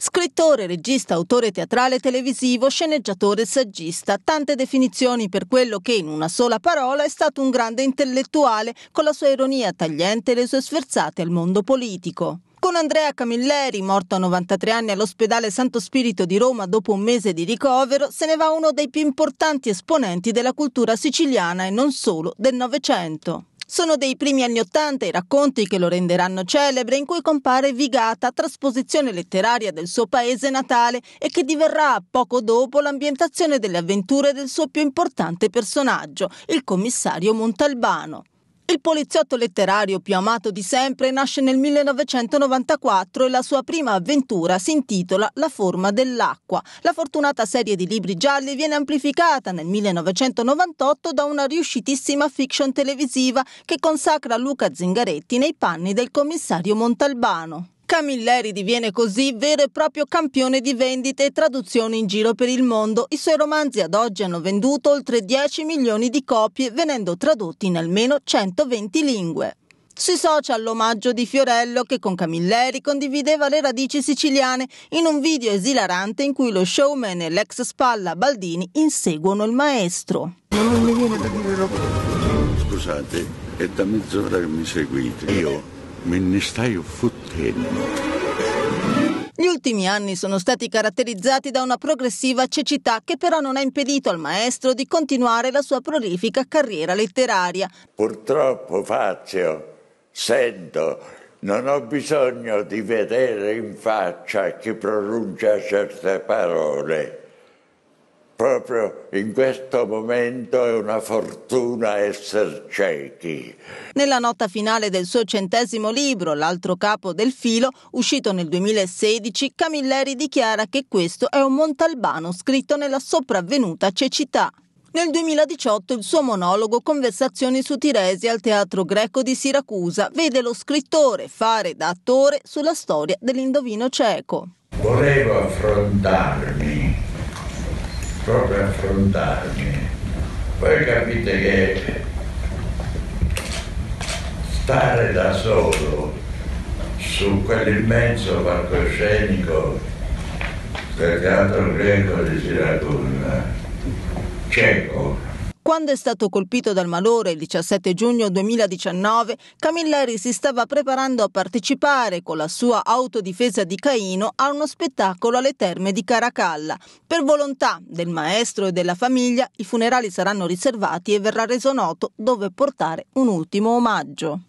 Scrittore, regista, autore teatrale televisivo, sceneggiatore, saggista, tante definizioni per quello che in una sola parola è stato un grande intellettuale con la sua ironia tagliente e le sue sferzate al mondo politico. Con Andrea Camilleri, morto a 93 anni all'ospedale Santo Spirito di Roma dopo un mese di ricovero, se ne va uno dei più importanti esponenti della cultura siciliana e non solo del Novecento. Sono dei primi anni Ottanta i racconti che lo renderanno celebre, in cui compare Vigata, trasposizione letteraria del suo paese natale e che diverrà poco dopo l'ambientazione delle avventure del suo più importante personaggio, il commissario Montalbano. Il poliziotto letterario più amato di sempre nasce nel 1994 e la sua prima avventura si intitola La forma dell'acqua. La fortunata serie di libri gialli viene amplificata nel 1998 da una riuscitissima fiction televisiva che consacra Luca Zingaretti nei panni del commissario Montalbano. Camilleri diviene così vero e proprio campione di vendite e traduzioni in giro per il mondo. I suoi romanzi ad oggi hanno venduto oltre 10 milioni di copie, venendo tradotti in almeno 120 lingue. Sui social l'omaggio di Fiorello che con Camilleri condivideva le radici siciliane in un video esilarante in cui lo showman e l'ex spalla Baldini inseguono il maestro. Non mi viene da dire roba. Scusate, è da mezz'ora che mi seguite. Io Me ne stai fottendo. Gli ultimi anni sono stati caratterizzati da una progressiva cecità che però non ha impedito al maestro di continuare la sua prolifica carriera letteraria. Purtroppo faccio, sento, non ho bisogno di vedere in faccia chi pronuncia certe parole proprio in questo momento è una fortuna essere ciechi. Nella nota finale del suo centesimo libro, L'altro capo del filo, uscito nel 2016, Camilleri dichiara che questo è un Montalbano scritto nella sopravvenuta cecità. Nel 2018 il suo monologo Conversazioni su Tiresi al Teatro Greco di Siracusa vede lo scrittore fare da attore sulla storia dell'indovino cieco. Volevo affrontarmi proprio affrontarmi. Poi capite che stare da solo su quell'immenso palcoscenico del teatro greco di Siracusa, cieco quando è stato colpito dal malore il 17 giugno 2019, Camilleri si stava preparando a partecipare con la sua autodifesa di Caino a uno spettacolo alle terme di Caracalla. Per volontà del maestro e della famiglia, i funerali saranno riservati e verrà reso noto dove portare un ultimo omaggio.